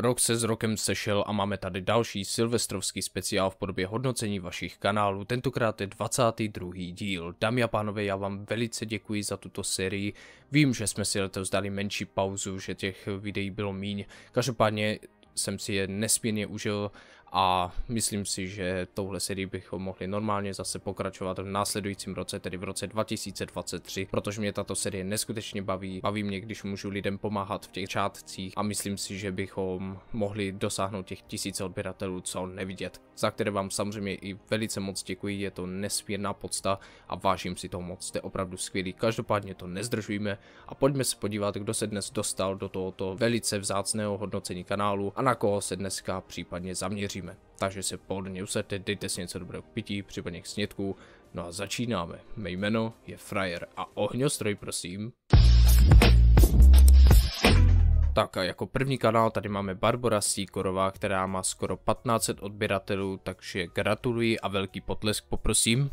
Rok se s rokem sešel a máme tady další silvestrovský speciál v podobě hodnocení vašich kanálů, tentokrát je 22. díl. Dámy a pánové, já vám velice děkuji za tuto sérii, vím, že jsme si letos dali menší pauzu, že těch videí bylo míň, každopádně jsem si je nesmírně užil a myslím si, že touhle sérii bychom mohli normálně zase pokračovat v následujícím roce, tedy v roce 2023, protože mě tato série neskutečně baví, baví mě, když můžu lidem pomáhat v těch čátcích a myslím si, že bychom mohli dosáhnout těch tisíce odběratelů, co nevidět, za které vám samozřejmě i velice moc děkuji, je to nesmírná podsta a vážím si to moc, jste opravdu skvělí, každopádně to nezdržujme a pojďme se podívat, kdo se dnes dostal do tohoto velice vzácného hodnocení kanálu a na koho se dneska případně zaměří uvaříme. Takže se pohodlně usadte, dejte si něco dobrého k pití, případně k snědku. No a začínáme. Mé jméno je Fryer a ohňostroj prosím. Tak a jako první kanál tady máme Barbara Sikorová, která má skoro 1500 odběratelů, takže gratuluji a velký potlesk poprosím.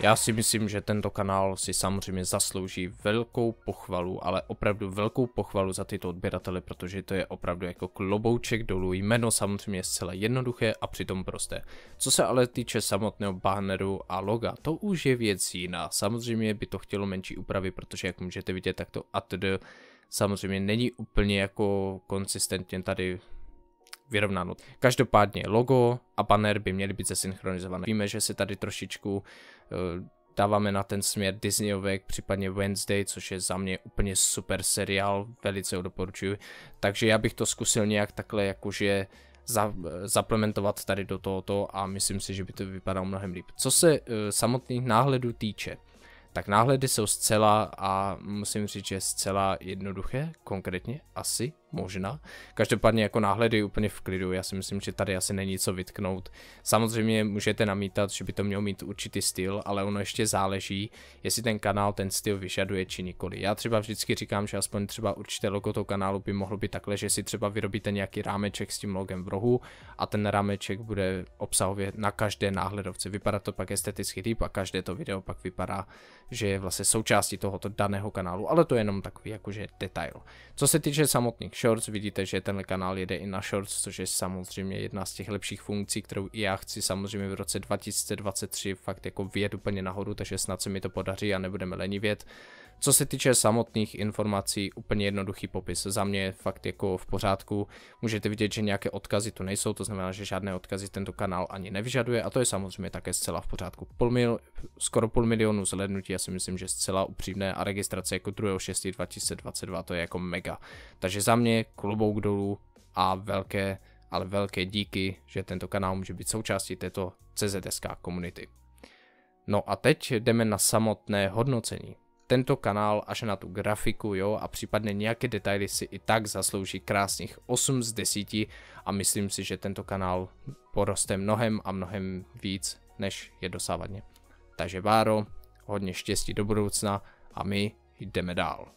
Já si myslím, že tento kanál si samozřejmě zaslouží velkou pochvalu, ale opravdu velkou pochvalu za tyto odběratele, protože to je opravdu jako klobouček dolů. Jméno samozřejmě je zcela jednoduché a přitom prosté. Co se ale týče samotného banneru a loga, to už je věc jiná. Samozřejmě by to chtělo menší úpravy, protože jak můžete vidět, tak to atd. samozřejmě není úplně jako konsistentně tady vyrovnáno. Každopádně logo a banner by měly být zesynchronizované. Víme, že se tady trošičku eh, dáváme na ten směr Disneyovek, případně Wednesday, což je za mě úplně super seriál, velice ho doporučuji. Takže já bych to zkusil nějak takhle jakože za, zaplementovat tady do tohoto a myslím si, že by to vypadalo mnohem líp. Co se uh, samotných náhledů týče, tak náhledy jsou zcela a musím říct, že zcela jednoduché, konkrétně asi možná. Každopádně jako náhledy úplně v klidu, já si myslím, že tady asi není co vytknout. Samozřejmě můžete namítat, že by to mělo mít určitý styl, ale ono ještě záleží, jestli ten kanál ten styl vyžaduje či nikoli. Já třeba vždycky říkám, že aspoň třeba určité logo toho kanálu by mohlo být takhle, že si třeba vyrobíte nějaký rámeček s tím logem v rohu a ten rámeček bude obsahově na každé náhledovce. Vypadá to pak esteticky líp a každé to video pak vypadá, že je vlastně součástí tohoto daného kanálu, ale to je jenom takový jakože detail. Co se týče samotných Shorts. Vidíte, že tenhle kanál jede i na Shorts, což je samozřejmě jedna z těch lepších funkcí, kterou i já chci samozřejmě v roce 2023 fakt jako vyjet úplně nahoru, takže snad se mi to podaří a nebudeme lenivět. Co se týče samotných informací, úplně jednoduchý popis. Za mě je fakt jako v pořádku. Můžete vidět, že nějaké odkazy tu nejsou, to znamená, že žádné odkazy tento kanál ani nevyžaduje a to je samozřejmě také zcela v pořádku. Půl mil, skoro půl milionu zhlednutí, já si myslím, že zcela upřímné a registrace jako 2.6.2022, to je jako mega. Takže za mě klobouk dolů a velké, ale velké díky, že tento kanál může být součástí této CZSK komunity. No a teď jdeme na samotné hodnocení tento kanál až na tu grafiku, jo, a případně nějaké detaily si i tak zaslouží krásných 8 z 10 a myslím si, že tento kanál poroste mnohem a mnohem víc, než je dosávadně. Takže Váro, hodně štěstí do budoucna a my jdeme dál.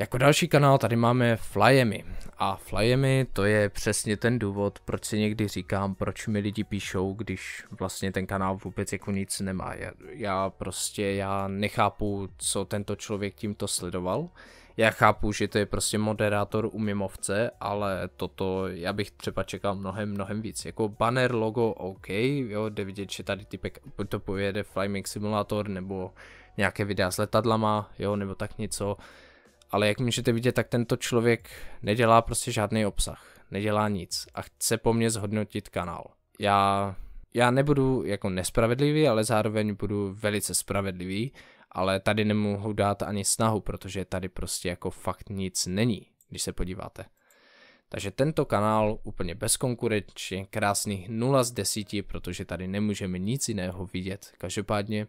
Jako další kanál tady máme Flyemi A Flyemi to je přesně ten důvod, proč si někdy říkám, proč mi lidi píšou, když vlastně ten kanál vůbec jako nic nemá. Já, já prostě, já nechápu, co tento člověk tímto sledoval. Já chápu, že to je prostě moderátor u Mimovce, ale toto já bych třeba čekal mnohem, mnohem víc. Jako banner, logo, OK, jo, jde vidět, že tady typek to pojede Flymax Simulator nebo nějaké videa s letadlama, jo, nebo tak něco ale jak můžete vidět, tak tento člověk nedělá prostě žádný obsah, nedělá nic a chce po mně zhodnotit kanál. Já, já nebudu jako nespravedlivý, ale zároveň budu velice spravedlivý, ale tady nemohu dát ani snahu, protože tady prostě jako fakt nic není, když se podíváte. Takže tento kanál úplně bezkonkurenčně, krásných 0 z 10, protože tady nemůžeme nic jiného vidět. Každopádně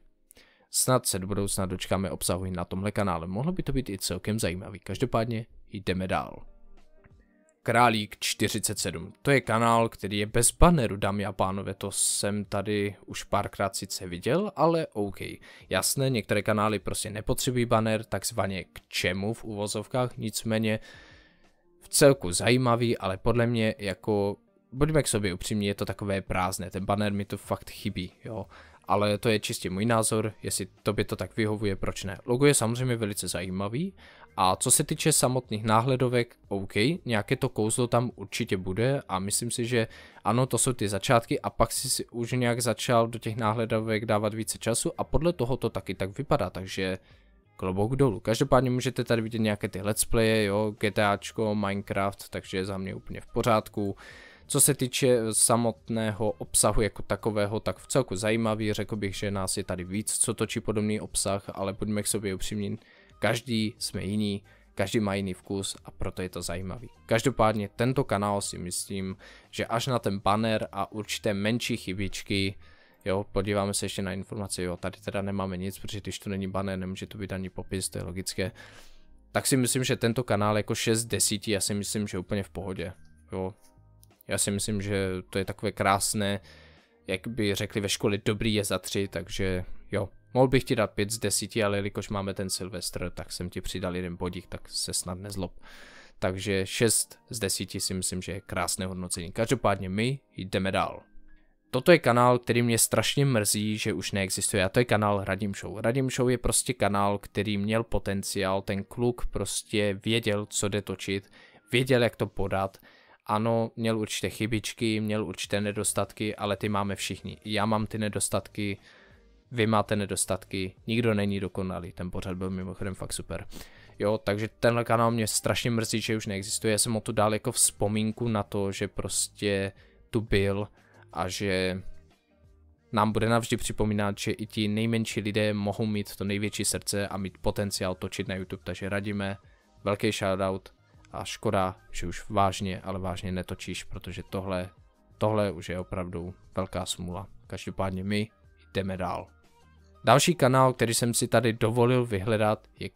Snad se do budoucna dočkáme obsahu i na tomhle kanále, mohlo by to být i celkem zajímavý. Každopádně jdeme dál. Králík 47. To je kanál, který je bez banneru, dámy a pánové, to jsem tady už párkrát sice viděl, ale OK. Jasné, některé kanály prostě nepotřebují banner, takzvaně k čemu v uvozovkách, nicméně v celku zajímavý, ale podle mě jako, buďme k sobě upřímní, je to takové prázdné, ten banner mi to fakt chybí, jo ale to je čistě můj názor, jestli tobě to tak vyhovuje, proč ne. Logo je samozřejmě velice zajímavý a co se týče samotných náhledovek, OK, nějaké to kouzlo tam určitě bude a myslím si, že ano, to jsou ty začátky a pak si už nějak začal do těch náhledovek dávat více času a podle toho to taky tak vypadá, takže klobouk dolů. Každopádně můžete tady vidět nějaké ty let's playe, jo, GTAčko, Minecraft, takže za mě úplně v pořádku. Co se týče eh, samotného obsahu jako takového, tak v celku zajímavý, řekl bych, že nás je tady víc, co točí podobný obsah, ale buďme k sobě upřímní, každý jsme jiný, každý má jiný vkus a proto je to zajímavý. Každopádně tento kanál si myslím, že až na ten banner a určité menší chybičky, jo, podíváme se ještě na informace, jo, tady teda nemáme nic, protože když to není banner, nemůže to být ani popis, to je logické, tak si myslím, že tento kanál jako 6 10, já si myslím, že úplně v pohodě, jo, já si myslím, že to je takové krásné, jak by řekli ve škole, dobrý je za tři, takže jo, mohl bych ti dát 5 z desíti, ale jelikož máme ten Silvestr, tak jsem ti přidal jeden bodík, tak se snad nezlob. Takže 6 z 10 si myslím, že je krásné hodnocení. Každopádně my jdeme dál. Toto je kanál, který mě strašně mrzí, že už neexistuje a to je kanál Radim Show. Radim Show je prostě kanál, který měl potenciál, ten kluk prostě věděl, co jde točit, věděl, jak to podat, ano, měl určité chybičky, měl určité nedostatky, ale ty máme všichni. Já mám ty nedostatky, vy máte nedostatky, nikdo není dokonalý, ten pořad byl mimochodem fakt super. Jo, takže tenhle kanál mě strašně mrzí, že už neexistuje, já jsem o to dál jako vzpomínku na to, že prostě tu byl a že nám bude navždy připomínat, že i ti nejmenší lidé mohou mít to největší srdce a mít potenciál točit na YouTube, takže radíme, velký shoutout, a škoda, že už vážně, ale vážně netočíš, protože tohle, tohle už je opravdu velká smůla. Každopádně my jdeme dál. Další kanál, který jsem si tady dovolil vyhledat, je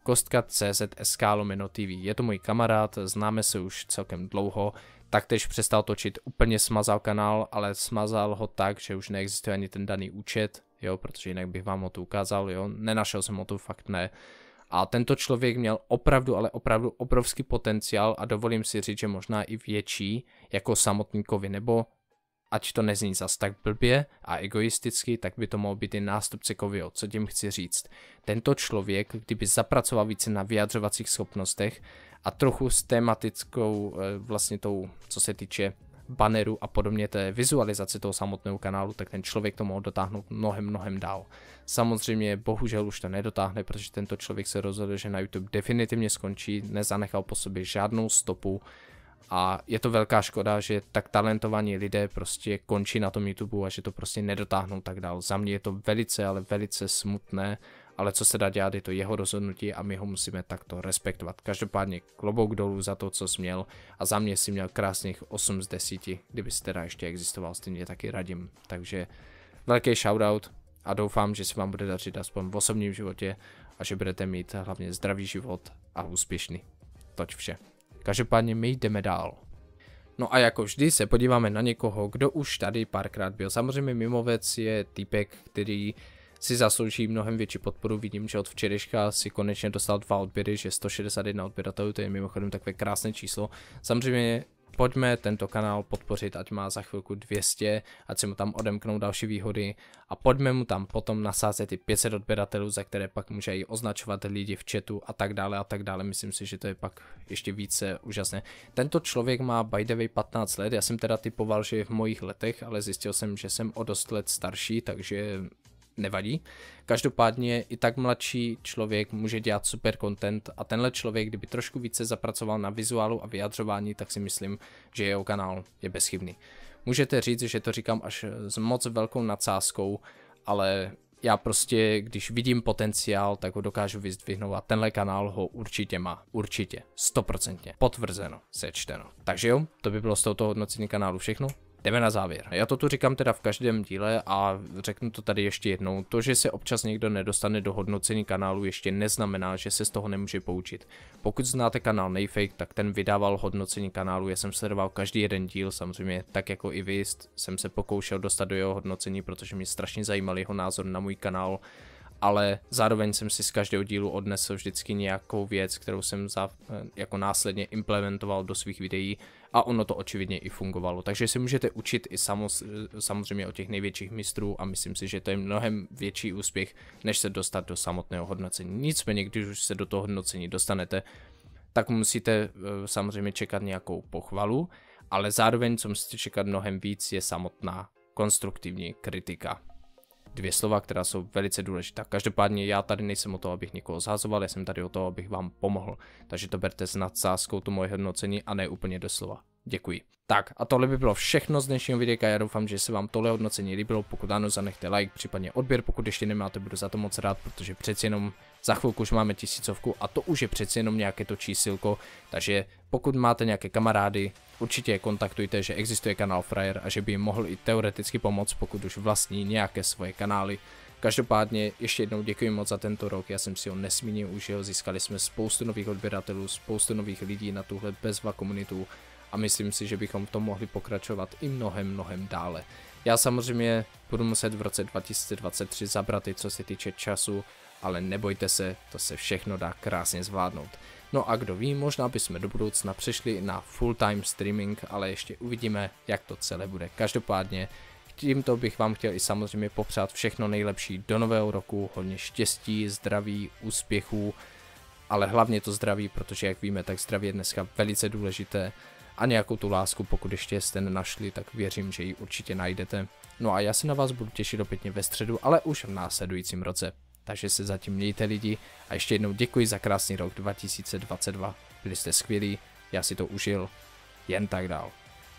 CZSK lomeno TV. Je to můj kamarád, známe se už celkem dlouho, taktež přestal točit, úplně smazal kanál, ale smazal ho tak, že už neexistuje ani ten daný účet, jo, protože jinak bych vám ho tu ukázal, jo, nenašel jsem ho tu fakt ne. A tento člověk měl opravdu, ale opravdu obrovský potenciál a dovolím si říct, že možná i větší jako samotníkovi, nebo ať to nezní zas tak blbě a egoisticky, tak by to mohl být i nástupce Kovio, co tím chci říct. Tento člověk, kdyby zapracoval více na vyjadřovacích schopnostech a trochu s tematickou eh, vlastně tou, co se týče Banneru a podobně té vizualizaci toho samotného kanálu, tak ten člověk to mohl dotáhnout mnohem, mnohem dál. Samozřejmě bohužel už to nedotáhne, protože tento člověk se rozhodl, že na YouTube definitivně skončí, nezanechal po sobě žádnou stopu a je to velká škoda, že tak talentovaní lidé prostě končí na tom YouTube a že to prostě nedotáhnou tak dál. Za mě je to velice, ale velice smutné ale co se dá dělat, je to jeho rozhodnutí a my ho musíme takto respektovat. Každopádně klobouk dolů za to, co jsi měl a za mě si měl krásných 8 z 10, kdyby jsi teda ještě existoval, s tím je taky radím. Takže velký shoutout a doufám, že se vám bude dařit aspoň v osobním životě a že budete mít hlavně zdravý život a úspěšný. Toť vše. Každopádně my jdeme dál. No a jako vždy se podíváme na někoho, kdo už tady párkrát byl. Samozřejmě mimovec je typek, který si zaslouží mnohem větší podporu. Vidím, že od včerejška si konečně dostal dva odběry, že 161 odběratelů, to je mimochodem takové krásné číslo. Samozřejmě pojďme tento kanál podpořit, ať má za chvilku 200, ať se mu tam odemknou další výhody a pojďme mu tam potom nasázet i 500 odběratelů, za které pak může i označovat lidi v chatu a tak dále a tak dále. Myslím si, že to je pak ještě více úžasné. Tento člověk má by the way 15 let, já jsem teda typoval, že je v mojich letech, ale zjistil jsem, že jsem o dost let starší, takže nevadí. Každopádně i tak mladší člověk může dělat super content a tenhle člověk, kdyby trošku více zapracoval na vizuálu a vyjadřování, tak si myslím, že jeho kanál je bezchybný. Můžete říct, že to říkám až s moc velkou nadsázkou, ale já prostě, když vidím potenciál, tak ho dokážu vyzdvihnout a tenhle kanál ho určitě má. Určitě. Stoprocentně. Potvrzeno. Sečteno. Takže jo, to by bylo z tohoto hodnocení kanálu všechno. Jdeme na závěr. Já to tu říkám teda v každém díle a řeknu to tady ještě jednou. To, že se občas někdo nedostane do hodnocení kanálu, ještě neznamená, že se z toho nemůže poučit. Pokud znáte kanál Nejfake, tak ten vydával hodnocení kanálu, já jsem sledoval každý jeden díl samozřejmě, tak jako i vy jsem se pokoušel dostat do jeho hodnocení, protože mě strašně zajímal jeho názor na můj kanál ale zároveň jsem si z každého dílu odnesl vždycky nějakou věc, kterou jsem za, eh, jako následně implementoval do svých videí a ono to očividně i fungovalo. Takže si můžete učit i samoz, eh, samozřejmě o těch největších mistrů a myslím si, že to je mnohem větší úspěch, než se dostat do samotného hodnocení. Nicméně, když už se do toho hodnocení dostanete, tak musíte eh, samozřejmě čekat nějakou pochvalu, ale zároveň, co musíte čekat mnohem víc, je samotná konstruktivní kritika dvě slova, která jsou velice důležitá. Každopádně já tady nejsem o to, abych někoho zhazoval, já jsem tady o to, abych vám pomohl. Takže to berte s nadsázkou to moje hodnocení a ne úplně doslova. Děkuji. Tak a tohle by bylo všechno z dnešního videa. Já doufám, že se vám tohle hodnocení líbilo. Pokud ano, zanechte like, případně odběr. Pokud ještě nemáte, budu za to moc rád, protože přeci jenom za chvilku už máme tisícovku a to už je přeci jenom nějaké to čísilko. Takže pokud máte nějaké kamarády, určitě je kontaktujte, že existuje kanál Fryer a že by jim mohl i teoreticky pomoct, pokud už vlastní nějaké svoje kanály. Každopádně ještě jednou děkuji moc za tento rok, já jsem si ho nesmírně užil, získali jsme spoustu nových odběratelů, spoustu nových lidí na tuhle bezva komunitu a myslím si, že bychom v tom mohli pokračovat i mnohem, mnohem dále. Já samozřejmě budu muset v roce 2023 zabrat i co se týče času, ale nebojte se, to se všechno dá krásně zvládnout. No a kdo ví, možná bychom do budoucna přešli na full-time streaming, ale ještě uvidíme, jak to celé bude. Každopádně tímto bych vám chtěl i samozřejmě popřát všechno nejlepší do nového roku, hodně štěstí, zdraví, úspěchů, ale hlavně to zdraví, protože jak víme, tak zdraví je dneska velice důležité a nějakou tu lásku, pokud ještě jste nenašli, tak věřím, že ji určitě najdete. No a já se na vás budu těšit opětně ve středu, ale už v následujícím roce. Takže se zatím mějte lidi a ještě jednou děkuji za krásný rok 2022. Byli jste skvělí, já si to užil, jen tak dál.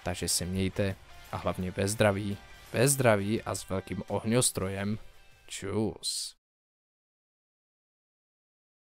Takže se mějte a hlavně ve zdraví, ve zdraví a s velkým ohňostrojem. Čus.